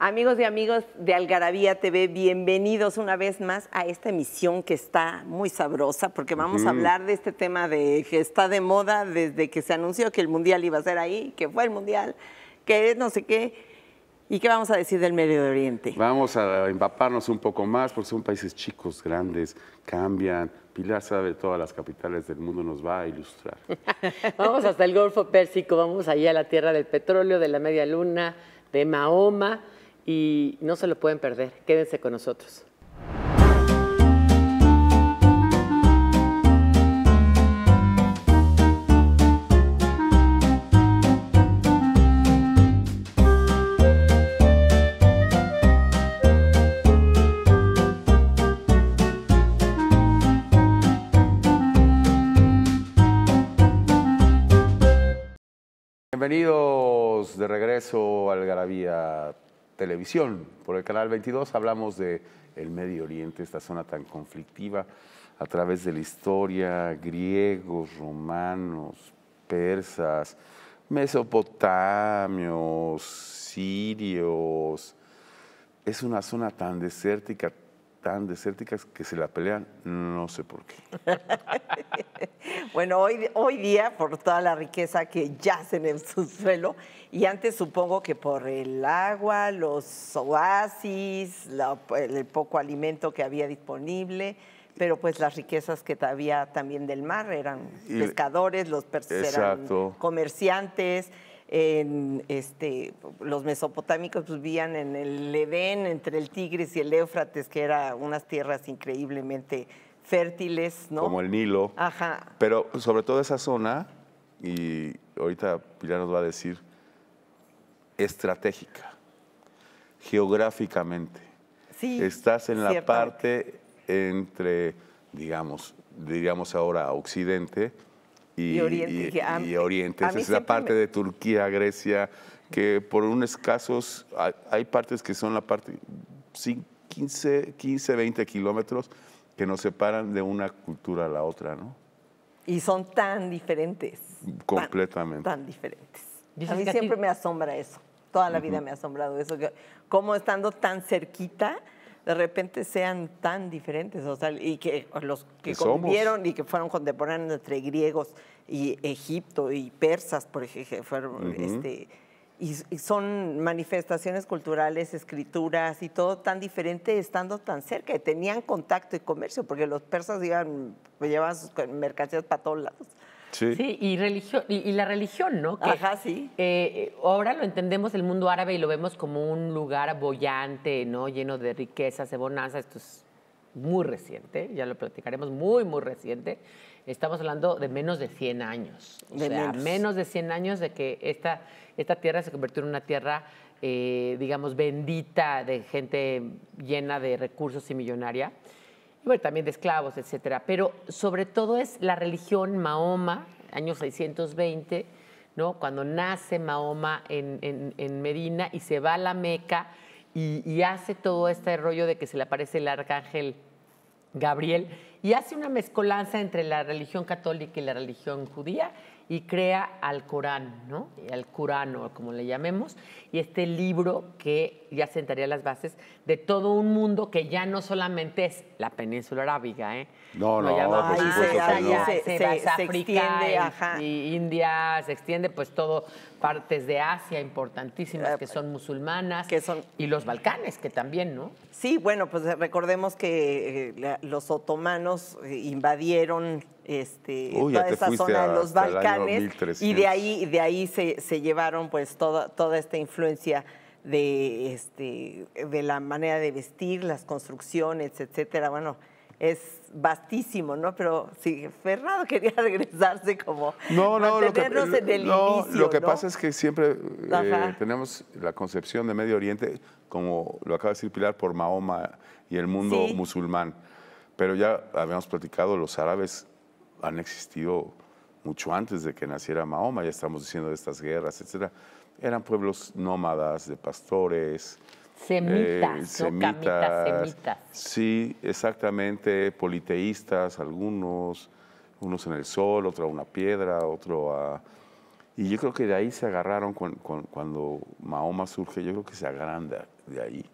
Amigos y amigos de Algarabía TV, bienvenidos una vez más a esta emisión que está muy sabrosa porque vamos a hablar de este tema de que está de moda desde que se anunció que el Mundial iba a ser ahí, que fue el Mundial, que no sé qué. ¿Y qué vamos a decir del Medio Oriente? Vamos a empaparnos un poco más porque son países chicos, grandes, cambian. Pilar sabe todas las capitales del mundo, nos va a ilustrar. vamos hasta el Golfo Pérsico, vamos allá a la tierra del petróleo, de la media luna, de Mahoma y no se lo pueden perder. Quédense con nosotros. Bienvenidos de regreso al Garabía televisión, por el canal 22, hablamos de el Medio Oriente, esta zona tan conflictiva, a través de la historia, griegos, romanos, persas, mesopotamios, sirios. Es una zona tan desértica, desérticas que se la pelean, no sé por qué. bueno, hoy, hoy día, por toda la riqueza que yacen en su suelo, y antes supongo que por el agua, los oasis, el poco alimento que había disponible, pero pues las riquezas que había también del mar eran pescadores, los eran comerciantes en este, los mesopotámicos pues, vivían en el Edén, entre el Tigris y el Éufrates, que eran unas tierras increíblemente fértiles, ¿no? Como el Nilo. Ajá. Pero sobre todo esa zona, y ahorita Pilar nos va a decir, estratégica, geográficamente. Sí. Estás en la parte entre, digamos, diríamos ahora occidente, y, Oriente. Ah, y, Oriente. es la parte de Turquía, Grecia, que por unos casos hay, partes que son la parte 15, 15 20 kilómetros que nos separan de una cultura a la otra, ¿no? Y son tan diferentes. Completamente. Tan, diferentes. A mí siempre me asombra eso. Toda la vida me ha asombrado eso. Que, cómo estando tan cerquita, de repente sean tan diferentes, o sea, y que los que, convivieron y que fueron contemporáneos entre griegos y Egipto y persas, por ejemplo, fueron, este, y, son manifestaciones culturales, escrituras y todo tan diferente estando tan cerca. tenían contacto y comercio, porque los persas iban, llevaban sus mercancías para todos lados. Sí. y, y, la religión, ¿no? Ajá, sí. Eh, ahora lo entendemos el mundo árabe y lo vemos como un lugar bollante, ¿no? Lleno de riquezas, de bonanza. Esto es muy reciente, ya lo platicaremos, muy, muy reciente. Estamos hablando de menos de 100 años. De menos. de 100 años de que esta, esta tierra se convirtió en una tierra, eh, digamos, bendita de gente llena de recursos y millonaria también de esclavos, etcétera, pero sobre todo es la religión Mahoma, año 620, ¿no? Cuando nace Mahoma en, Medina y se va a la Meca y, y, hace todo este rollo de que se le aparece el arcángel Gabriel y hace una mezcolanza entre la religión católica y la religión judía y crea al Corán, ¿no? Al Curano, como le llamemos, y este libro que ya sentaría las bases de todo un mundo que ya no solamente es la península arábiga, ¿eh? No, no, no por supuesto no. Se, se, se extiende, ajá. y India, se extiende pues todo, partes de Asia importantísimas que son musulmanas que son... y los Balcanes, que también, ¿no? Sí, bueno, pues eh, recordemos que eh, los otomanos eh, invadieron este, toda esa zona de los Balcanes y de ahí, de ahí se, llevaron pues toda, toda esta influencia de, este, de la manera de vestir, las construcciones, etcétera. Bueno, es vastísimo, ¿no? Pero sí, Fernando quería regresarse como no, no, lo que, no, Lo que pasa es que siempre eh, tenemos la concepción de Medio Oriente, como lo acaba de decir Pilar, por Mahoma y el mundo musulmán. Pero ya habíamos platicado, los árabes han existido mucho antes de que naciera Mahoma, ya estamos diciendo de estas guerras, etcétera. Eran pueblos nómadas, de pastores, eh, semitas, semitas, Sí, exactamente, politeístas, algunos, unos en el sol, otro a una piedra, otro a... Y yo creo que de ahí se agarraron cuando Mahoma surge, yo creo que se agranda de, ahí.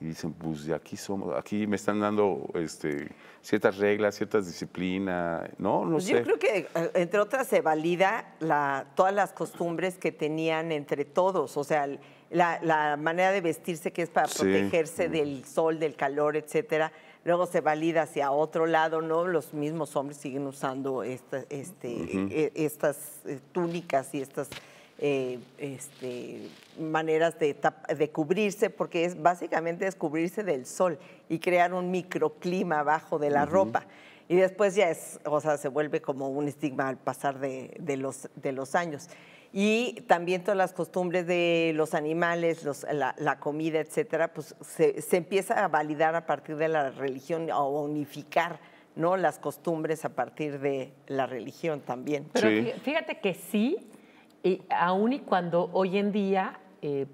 Y dicen, pues de aquí somos, aquí me están dando este, ciertas reglas, ciertas disciplinas, no, no pues sé. Yo creo que, eh, entre otras, se valida la, todas las costumbres que tenían entre todos, o sea, el, la, manera de vestirse que es para protegerse mm. del sol, del calor, etcétera. Luego se valida hacia otro lado, ¿no? Los mismos hombres siguen usando este, e, estas eh, túnicas y estas eh, este, maneras de, de, cubrirse, porque es básicamente descubrirse del sol y crear un microclima abajo de la ropa. Y después ya es, o sea, se vuelve como un estigma al pasar de, de, los, de los años y también todas las costumbres de los animales, la, comida, etcétera, pues se, empieza a validar a partir de la religión o unificar ¿no? las costumbres a partir de la religión también. Pero fíjate que sí, y aún y cuando hoy en día eh,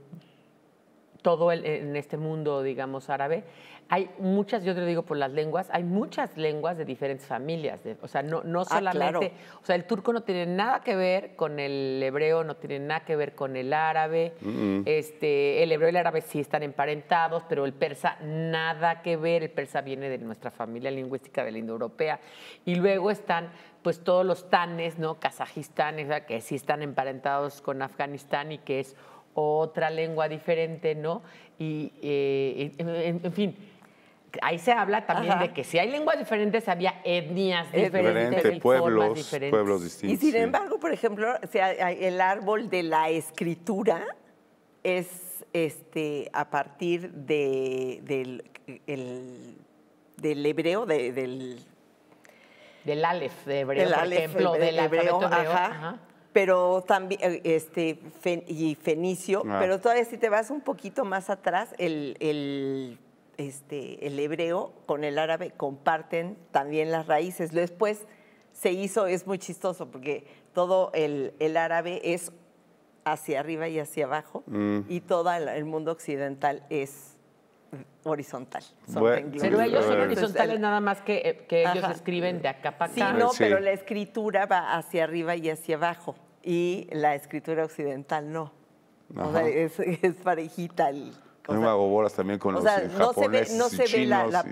todo en este mundo, digamos, árabe, hay muchas, yo te lo digo por las lenguas, hay muchas lenguas de diferentes familias. o sea, no, no ah, solamente. O sea, el turco no tiene nada que ver con el hebreo, no tiene nada que ver con el árabe. Este, el hebreo y el árabe sí están emparentados, pero el persa nada que ver. El persa viene de nuestra familia lingüística de la indoeuropea. Y luego están pues todos los tanes, ¿no? Kazajistanes, que sí están emparentados con Afganistán y que es otra lengua diferente, ¿no? Y, eh, en, fin, ahí se habla también de que si hay lenguas diferentes, había etnias diferentes, Diferente, pueblos, diferentes. pueblos distintos. Y sin embargo, por ejemplo, el árbol de la escritura es este, a partir de, del, del hebreo, del... Del Aleph de hebreo, por ejemplo, del hebreo, pero también eh, este y Fenicio, ah. pero todavía si te vas un poquito más atrás, el, este, el hebreo con el árabe comparten también las raíces. Después se hizo, es muy chistoso porque todo el, árabe es hacia arriba y hacia abajo mm. y todo el mundo occidental es horizontal. pero ellos son horizontales nada más que, eh, ellos escriben de acá para acá. Ah, sí. pero la escritura va hacia arriba y hacia abajo y la escritura occidental no. es, parejita el, o no también con los japoneses se ve, no se ve la,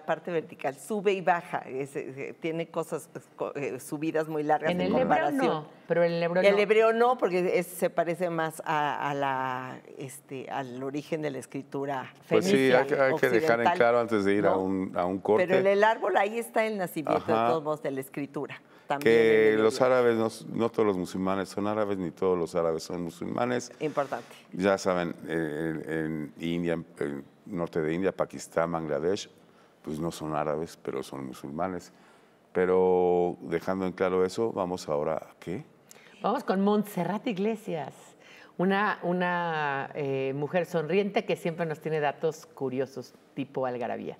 parte, vertical, sube y baja, eh, tiene cosas, pues, eh, subidas muy largas. En, el hebreo no, pero en el hebreo no. El hebreo no, porque se parece más este, al origen de la escritura Pues sí, hay, que dejar en claro antes de ir a, un, corte. Pero en el árbol ahí está el nacimiento de todos modos de la escritura que los árabes, no, todos los musulmanes son árabes, ni todos los árabes son musulmanes. Importante. Ya saben, eh, en, India, en norte de India, Pakistán, Bangladesh, pues no son árabes, pero son musulmanes. Pero dejando en claro eso, vamos ahora a qué? Vamos con Montserrat Iglesias, una, una eh, mujer sonriente que siempre nos tiene datos curiosos, tipo algarabía.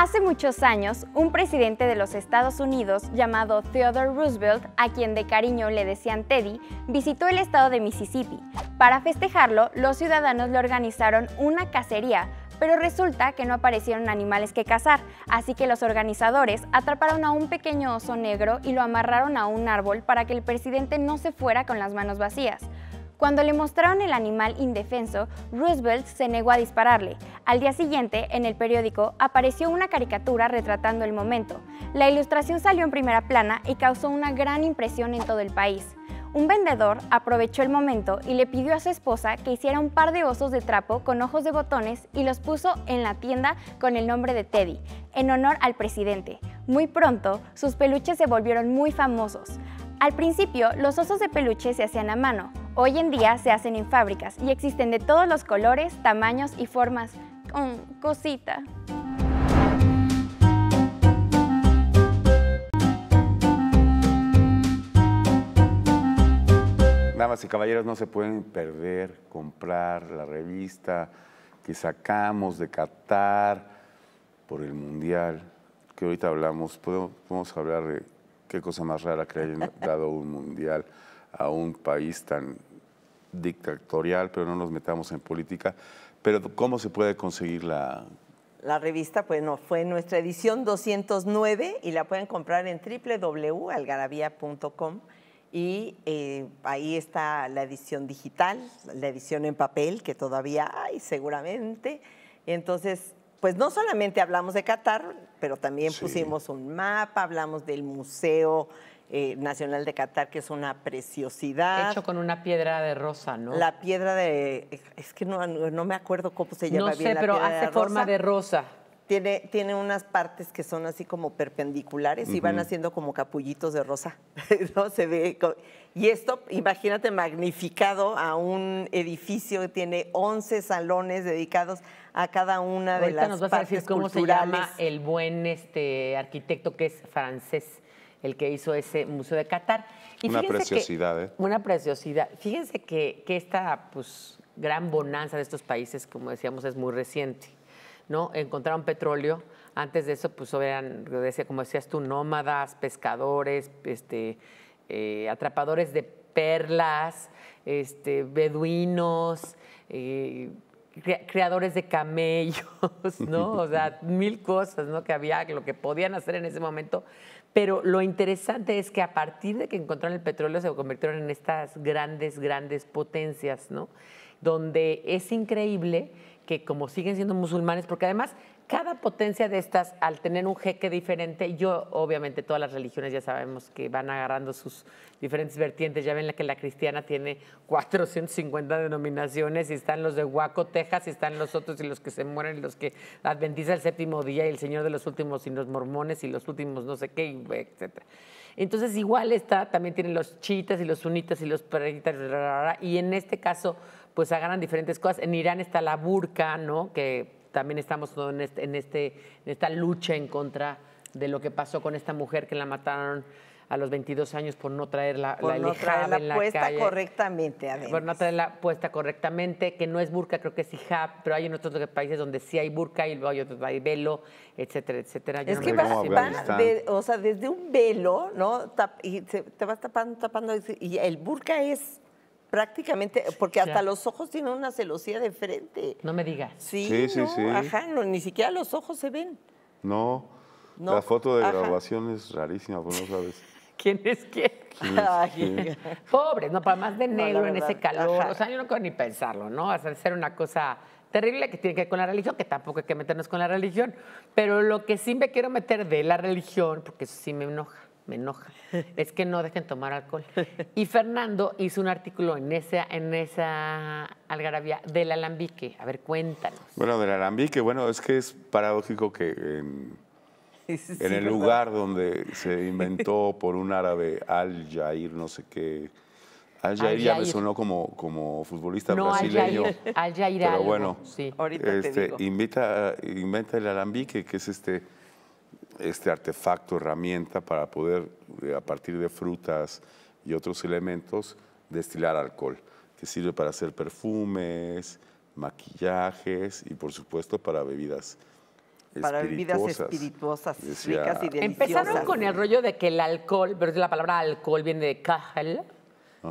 Hace muchos años, un presidente de los Estados Unidos llamado Theodore Roosevelt, a quien de cariño le decían Teddy, visitó el estado de Mississippi. Para festejarlo, los ciudadanos le organizaron una cacería, pero resulta que no aparecieron animales que cazar, así que los organizadores atraparon a un pequeño oso negro y lo amarraron a un árbol para que el presidente no se fuera con las manos vacías. Cuando le mostraron el animal indefenso, Roosevelt se negó a dispararle. Al día siguiente, en el periódico, apareció una caricatura retratando el momento. La ilustración salió en primera plana y causó una gran impresión en todo el país. Un vendedor aprovechó el momento y le pidió a su esposa que hiciera un par de osos de trapo con ojos de botones y los puso en la tienda con el nombre de Teddy, en honor al presidente. Muy pronto, sus peluches se volvieron muy famosos. Al principio, los osos de peluche se hacían a mano. Hoy en día se hacen en fábricas y existen de todos los colores, tamaños y formas. Con mm, cosita. Damas y caballeros, no se pueden perder comprar la revista que sacamos de Qatar por el Mundial, que ahorita hablamos, podemos, podemos hablar de qué cosa más rara que hayan dado un Mundial a un país tan dictatorial, pero no nos metamos en política. Pero ¿cómo se puede conseguir la... La revista, pues no, fue nuestra edición 209 y la pueden comprar en www.algarabía.com y eh, ahí está la edición digital, la edición en papel que todavía hay seguramente. Entonces, pues no solamente hablamos de Qatar, pero también pusimos un mapa, hablamos del museo eh, Nacional de Qatar, que es una preciosidad. Hecho con una piedra de rosa, ¿no? La piedra de. Es que no, me acuerdo cómo se llama no sé, bien pero piedra hace forma de rosa. Tiene, tiene, unas partes que son así como perpendiculares y van haciendo como capullitos de rosa. Se ve. Y esto, imagínate, magnificado a un edificio que tiene 11 salones dedicados a cada una de las nos va a decir cómo se llama el buen este, arquitecto que es francés el que hizo ese Museo de Qatar. una preciosidad, ¿eh? Una preciosidad. Fíjense que, esta pues, gran bonanza de estos países, como decíamos, es muy reciente. ¿no? Encontraron petróleo. Antes de eso, pues eran, como decías tú, nómadas, pescadores, este, eh, atrapadores de perlas, este, beduinos, eh, creadores de camellos, ¿no? O sea, mil cosas, ¿no? Que había, lo que podían hacer en ese momento pero lo interesante es que a partir de que encontraron el petróleo se convirtieron en estas grandes, grandes potencias, ¿no? Donde es increíble que como siguen siendo musulmanes, porque además cada potencia de estas, al tener un jeque diferente, yo obviamente todas las religiones ya sabemos que van agarrando sus diferentes vertientes. Ya ven la que la cristiana tiene 450 denominaciones y están los de Huaco, Texas, y están los otros y los que se mueren, y los que adventiza el séptimo día y el Señor de los últimos y los mormones y los últimos no sé qué, etcétera. Entonces igual está, también tienen los chiitas y los sunitas y los peritas, y en este caso pues agarran diferentes cosas. En Irán está la burka, ¿no? Que también estamos en, este, este, en, esta lucha en contra de lo que pasó con esta mujer que la mataron a los 22 años por no traer la, por no traerla puesta correctamente, Por no traerla puesta correctamente, que no es burka, creo que es hijab, pero hay en otros países donde sí hay burka y luego hay otros, velo, etcétera, etcétera. es que vas, van o sea, desde un velo, ¿no? y te vas tapando, tapando, y el burka es prácticamente, porque hasta los ojos tienen una celosía de frente. No me digas. Sí, sí, sí, Ajá, ni siquiera los ojos se ven. No, la foto de grabación graduación es rarísima, pues no sabes. ¿Quién es quién? Pobre, no, para más de negro en ese calor. O sea, yo no puedo ni pensarlo, ¿no? Hacer a ser una cosa terrible que tiene que ver con la religión, que tampoco hay que meternos con la religión. Pero lo que sí me quiero meter de la religión, porque eso sí me enoja me enoja. es que no dejen tomar alcohol. Y Fernando hizo un artículo en esa, en esa algarabía del alambique. A ver, cuéntanos. Bueno, del alambique, bueno, es que es paradójico que en, el lugar donde se inventó por un árabe Al Jair, no sé qué. Al Jair ya me sonó como, como futbolista brasileño. Al Jair, Al Pero bueno, Sí. Ahorita te este, digo. Invita, inventa el alambique, que es este este artefacto, herramienta para poder, eh, a partir de frutas y otros elementos, destilar alcohol, que sirve para hacer perfumes, maquillajes y por supuesto para bebidas. Para bebidas espirituosas, ricas y Empezaron con el rollo de que el alcohol, pero la palabra alcohol viene de cajal,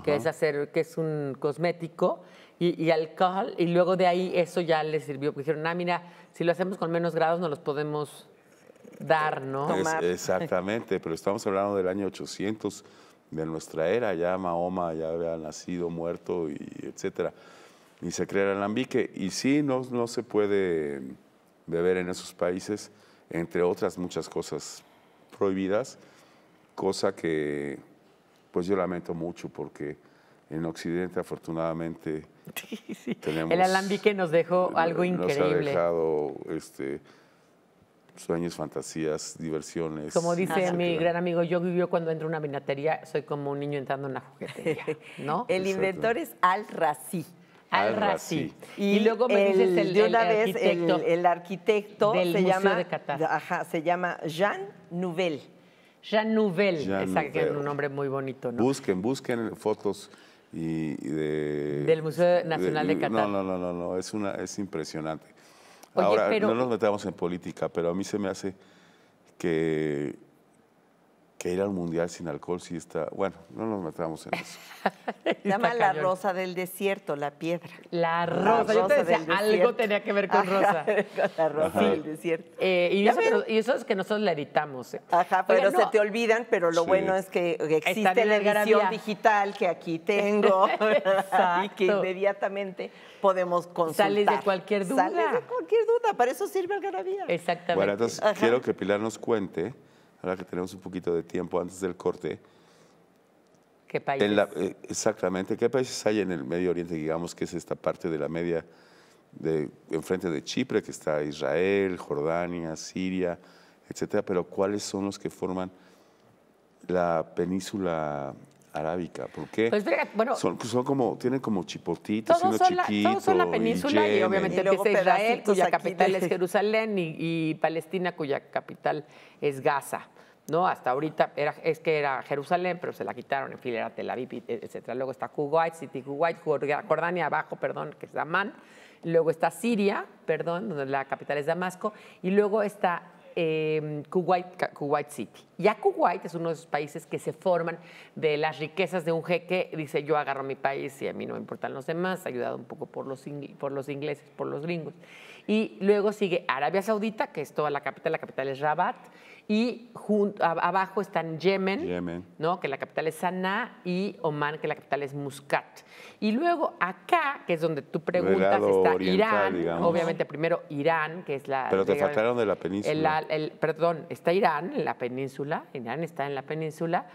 que es hacer, que es un cosmético, y, y, alcohol, y luego de ahí eso ya les sirvió, porque dijeron, ah, mira, si lo hacemos con menos grados, no los podemos dar, ¿no? exactamente, pero estamos hablando del año 800 de nuestra era, ya Mahoma ya había nacido, muerto, y etcétera. Y se crea el alambique. Y sí, no, no se puede beber en esos países, entre otras muchas cosas prohibidas, cosa que pues yo lamento mucho porque en Occidente afortunadamente El alambique nos dejó eh, algo increíble. Nos ha dejado... Este, sueños, fantasías, diversiones. Como dice mi gran amigo, yo vivió cuando entro a una minatería soy como un niño entrando en una juguetería, ¿no? el inventor es Al Razi. Al Razi. Y, luego me el, dices el, una vez el, arquitecto del Museo llama, de Qatar. se llama Jean Nouvel. Jean Nouvel, es un nombre muy bonito, Busquen, busquen fotos y, del Museo Nacional de, No, no, no, no, no, es una es impresionante Ahora, no nos eh, metamos en política, pero a mí se me hace que que ir al mundial sin alcohol si está. Bueno, no nos metamos en eso. llama la rosa del desierto, la piedra. La rosa. del Yo algo tenía que ver con rosa. la rosa del desierto. Eh, y, eso es que nosotros la editamos. ¿eh? Ajá, pero se te olvidan, pero lo bueno es que existe la edición digital que aquí tengo y que inmediatamente podemos consultar. Sales de cualquier duda. Sales de cualquier duda, para eso sirve el garabía. Exactamente. Bueno, entonces quiero que Pilar nos cuente ahora que tenemos un poquito de tiempo antes del corte. ¿Qué países? Eh, exactamente, ¿qué países hay en el Medio Oriente, digamos, que es esta parte de la media, de, enfrente de Chipre, que está Israel, Jordania, Siria, etcétera? Pero ¿cuáles son los que forman la península arábica, porque pues, pues, son, como, tienen como chipotitos, todos son, península y, obviamente y empieza Israel, cuya capital es Jerusalén, y, Palestina, cuya capital es Gaza. ¿No? Hasta ahorita es que era Jerusalén, pero se la quitaron, en fin, era Tel Aviv, etcétera. Luego está Kuwait, City Kuwait, Jordania abajo, perdón, que es Amán. Luego está Siria, perdón, donde la capital es Damasco. Y luego está Em, Kuwait, Kuwait City. Ya Kuwait es uno de esos países que se forman de las riquezas de un jeque. Dice, yo agarro mi país y a mí no me importan los demás, ayudado un poco por los, por los ingleses, por los gringos. Y luego sigue Arabia Saudita, que es toda la capital, la capital es Rabat. Y abajo están Yemen, ¿no? que la capital es Sanaa, y Oman, que la capital es Muscat. Y luego acá, que es donde tú preguntas, está Irán. Obviamente, primero Irán, que es la. Pero te faltaron de la península. El, perdón, está Irán en la península. Irán está en la península.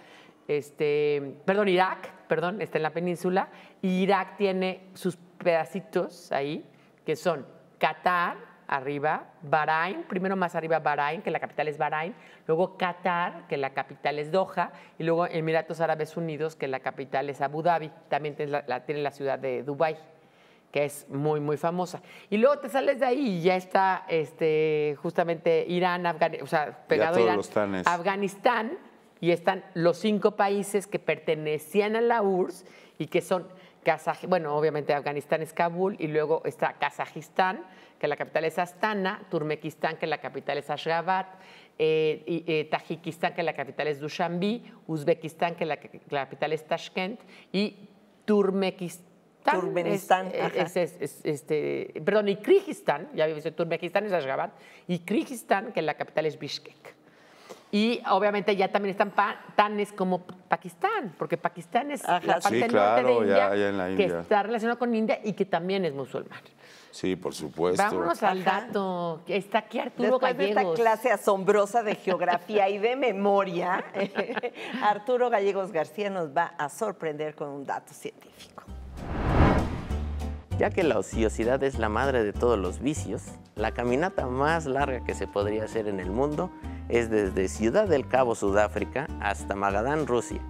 Este, perdón, Irak, perdón, está en la península. Y Irak tiene sus pedacitos ahí, que son Qatar, arriba, Bahrein, primero más arriba Bahrein, que la capital es Bahrein, luego Qatar, que la capital es Doha, y luego Emiratos Árabes Unidos, que la capital es Abu Dhabi, también tiene la, tiene la ciudad de Dubái que es muy, muy famosa. Y luego te sales de ahí y ya está este, justamente Irán, Afganistán, o sea, pegado Irán, Afganistán, y están los cinco países que pertenecían a la URSS y que son bueno, obviamente Afganistán es Kabul y luego está Kazajistán, que la capital es Astana, Turmekistán, que la capital es Ashgabat, eh, eh, Tajikistán, que la capital es Dushanbe, Uzbekistán, que la, capital es Tashkent, y Turmekistán, Turmenistán, este, perdón, y Kirguistán, ya había visto, es Ashgabat, y Kirguistán, que la capital es Bishkek. Y obviamente ya también están tanes como Pakistán, porque Pakistán es la parte la India, que está relacionado con India y que también es musulmán. Sí, por supuesto. Vámonos al dato. Está aquí Arturo Después De esta clase asombrosa de geografía y de memoria, Arturo Gallegos García nos va a sorprender con un dato científico. Ya que la ociosidad es la madre de todos los vicios, la caminata más larga que se podría hacer en el mundo es desde Ciudad del Cabo, Sudáfrica, hasta Magadán, Rusia.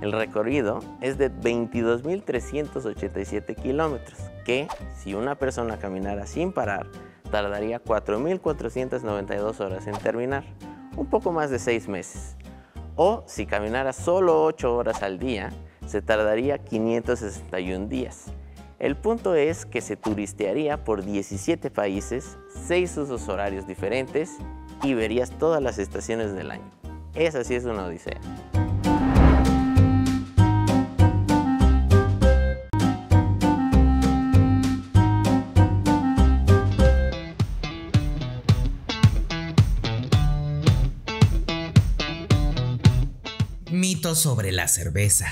El recorrido es de 22.387 kilómetros, que si una persona caminara sin parar, tardaría 4.492 horas en terminar, un poco más de seis meses. O si caminara solo 8 horas al día, se tardaría 561 días. El punto es que se turistearía por 17 países, 6 usos horarios diferentes y verías todas las estaciones del año. Esa sí es una odisea. Mitos sobre la cerveza.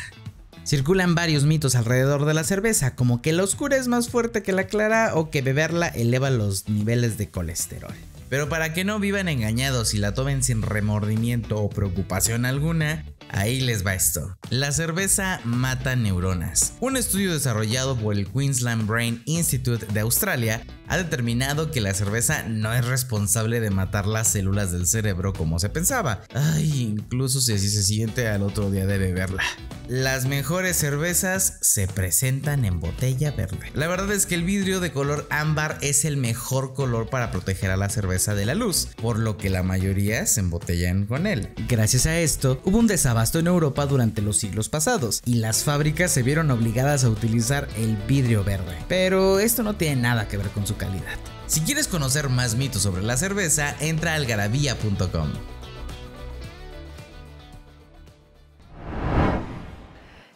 Circulan varios mitos alrededor de la cerveza, como que la oscura es más fuerte que la clara o que beberla eleva los niveles de colesterol. Pero para que no vivan engañados y la tomen sin remordimiento o preocupación alguna, Ahí les va esto. La cerveza mata neuronas. Un estudio desarrollado por el Queensland Brain Institute de Australia ha determinado que la cerveza no es responsable de matar las células del cerebro como se pensaba. Ay, incluso si así se siente al otro día de beberla. Las mejores cervezas se presentan en botella verde. La verdad es que el vidrio de color ámbar es el mejor color para proteger a la cerveza de la luz, por lo que la mayoría se embotellan con él. Gracias a esto, hubo un desabasto abasto en Europa durante los siglos pasados y las fábricas se vieron obligadas a utilizar el vidrio verde. Pero esto no tiene nada que ver con su calidad. Si quieres conocer más mitos sobre la cerveza, entra a algarabía.com.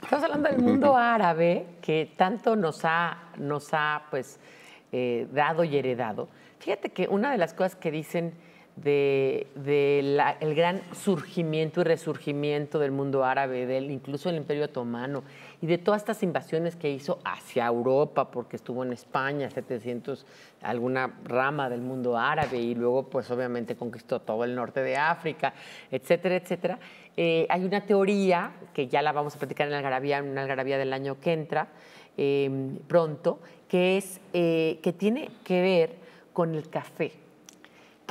Estamos hablando del mundo árabe que tanto nos ha, nos ha pues, eh, dado y heredado. Fíjate que una de las cosas que dicen del de, el gran surgimiento y resurgimiento del mundo árabe, del, incluso del Imperio Otomano, y de todas estas invasiones que hizo hacia Europa, porque estuvo en España 700, alguna rama del mundo árabe, y luego pues obviamente conquistó todo el norte de África, etcétera, etcétera. Eh, hay una teoría, que ya la vamos a platicar en Algarabía, en Algarabía del año que entra, eh, pronto, que, es, eh, que tiene que ver con el café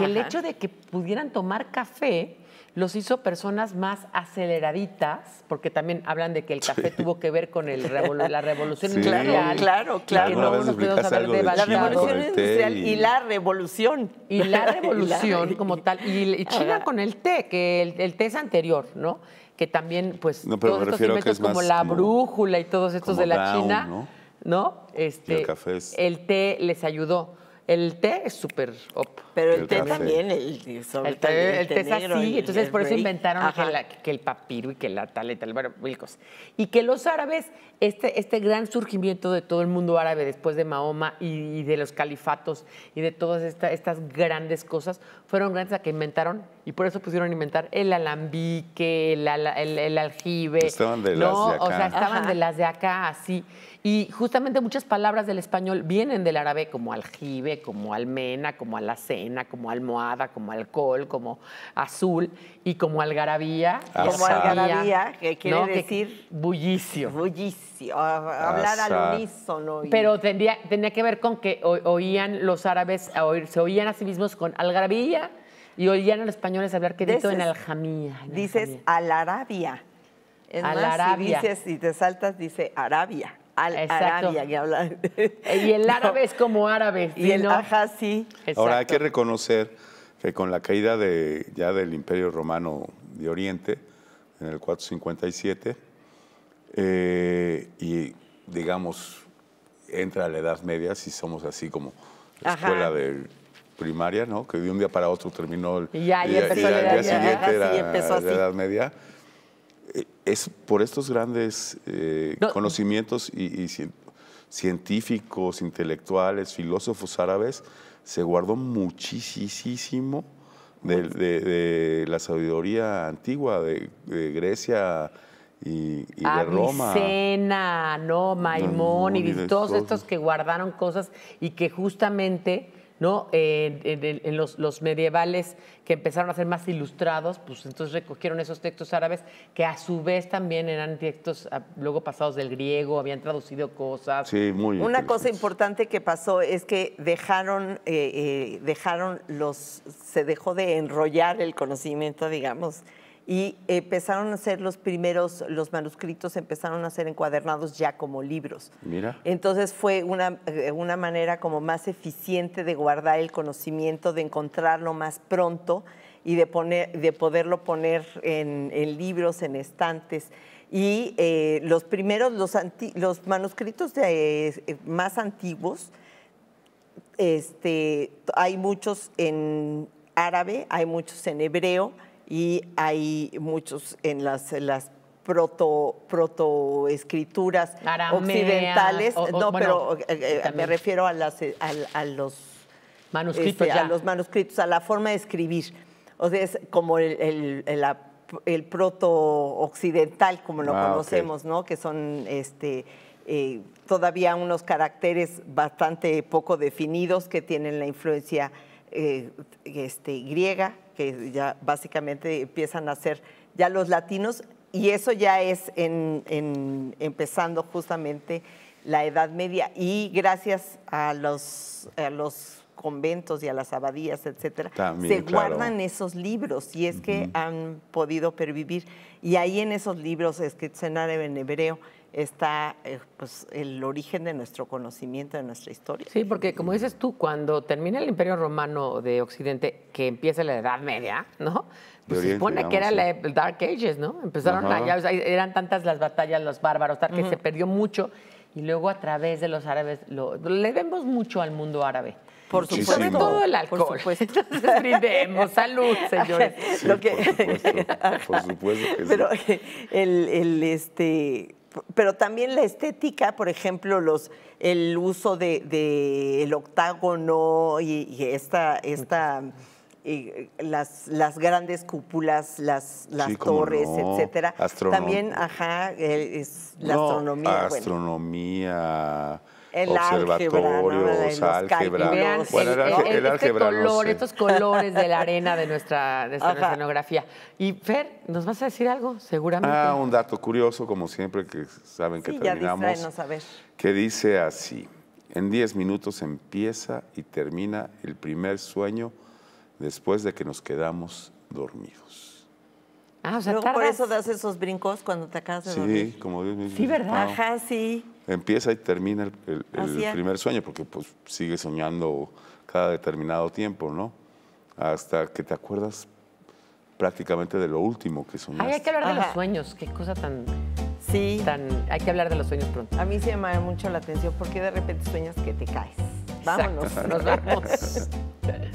el hecho de que pudieran tomar café los hizo personas más aceleraditas, porque también hablan de que el café tuvo que ver con el la revolución industrial. Claro, claro, claro. No, la revolución industrial y... la revolución. Y la revolución como tal. Y, China con el té, que el, té es anterior, ¿no? Que también, pues, todos estos que como la brújula y todos estos de la China, ¿no? Este, el, el té les ayudó. El té es súper op. Pero el, té también, el, el, té, el, té, es así, entonces por eso inventaron que, el papiro y que la tal y tal, bueno, Y que los árabes, este, este gran surgimiento de todo el mundo árabe después de Mahoma y, de los califatos y de todas estas grandes cosas, fueron grandes a que inventaron y por eso pusieron a inventar el alambique, el, aljibe. Estaban de las de acá. O sea, estaban de las de acá, así. Y justamente muchas palabras del español vienen del árabe, como aljibe, como almena, como alacena, como almohada, como alcohol, como azul y como algarabía. Como algarabía, que quiere decir... bullicio. Bullicio, hablar al unísono. Pero tendría, tenía que ver con que oían los árabes, se oían a sí mismos con algarabía, y hoy ya en el español es hablar que en aljamía. dices al Arabia. al Si, dices, y te saltas, dice Arabia. Al Arabia eh, Y el árabe es como árabe. Y el sí. Ahora hay que reconocer que con la caída de, ya del Imperio Romano de Oriente, en el 457, eh, y digamos, entra la Edad Media, si somos así como la escuela del primaria, ¿no? Que de un día para otro terminó el, y ya, siguiente era, la Edad Media. Eh, es por estos grandes eh, conocimientos y, científicos, intelectuales, filósofos árabes, se guardó muchísimo de, la sabiduría antigua de, Grecia, y, de Roma. Avicena, no, Maimón y todos estos que guardaron cosas y que justamente ¿no? en, los, medievales que empezaron a ser más ilustrados, pues entonces recogieron esos textos árabes que a su vez también eran textos ah, luego pasados del griego, habían traducido cosas. Sí, muy Una cosa importante que pasó es que dejaron, eh, eh, dejaron los, se dejó de enrollar el conocimiento, digamos, y empezaron a ser los primeros, los manuscritos empezaron a ser encuadernados ya como libros. Entonces fue eh, una, manera como más eficiente de guardar el conocimiento, de encontrarlo más pronto y de, poner, de poderlo poner en, libros, en estantes. Y eh, los primeros, los, los manuscritos eh, más antiguos, este, hay muchos en árabe, hay muchos en hebreo, y hay muchos en las, las proto, escrituras occidentales. no, pero eh, eh, me refiero a, las, a, los manuscritos. Este, a los manuscritos, a la forma de escribir. O sea, es como el, el, proto occidental, como lo ah, conocemos, ¿no? Que son este. Eh, todavía unos caracteres bastante poco definidos que tienen la influencia eh, este, griega, que ya básicamente empiezan a ser ya los latinos, y eso ya es en, empezando justamente la Edad Media, y gracias a los, a los conventos y a las abadías, etcétera, se guardan esos libros y es que han podido pervivir. Y ahí en esos libros escritos en árabe, en hebreo, está eh, pues, el origen de nuestro conocimiento, de nuestra historia. Sí, porque como dices tú, cuando termina el Imperio Romano de Occidente, que empieza la Edad Media, ¿no? Pues se supone que era la e, Dark Ages, ¿no? Empezaron allá, eran tantas las batallas, los bárbaros, tal, que se perdió mucho. Y luego a través de los árabes, le vemos mucho al mundo árabe. Por supuesto. todo el alcohol. Por supuesto. Entonces Salud, señores. por, supuesto, que Pero el, el, este, pero también la estética, por ejemplo, los, el uso del de, el octágono y, esta, esta las, las grandes cúpulas, las, las torres, etcétera. también, ajá, eh, es la astronomía el álgebra. ¿no? bueno, el, el, este estos colores de la arena de nuestra, de escenografía. Y Fer, ¿nos vas a decir algo? Seguramente. Ah, un dato curioso, como siempre, que saben que terminamos. Que dice así. En 10 minutos empieza y termina el primer sueño después de que nos quedamos dormidos. Ah, o sea, por eso das esos brincos cuando te acabas de dormir. Sí, como Dios Sí, ¿verdad? Ajá, sí empieza y termina el, primer sueño, porque pues sigue soñando cada determinado tiempo, ¿no? Hasta que te acuerdas prácticamente de lo último que soñaste. hay que hablar de los sueños, qué cosa tan... Sí. Tan, hay que hablar de los sueños pronto. A mí se me llama mucho la atención porque de repente sueñas que te caes. Vámonos, nos vamos.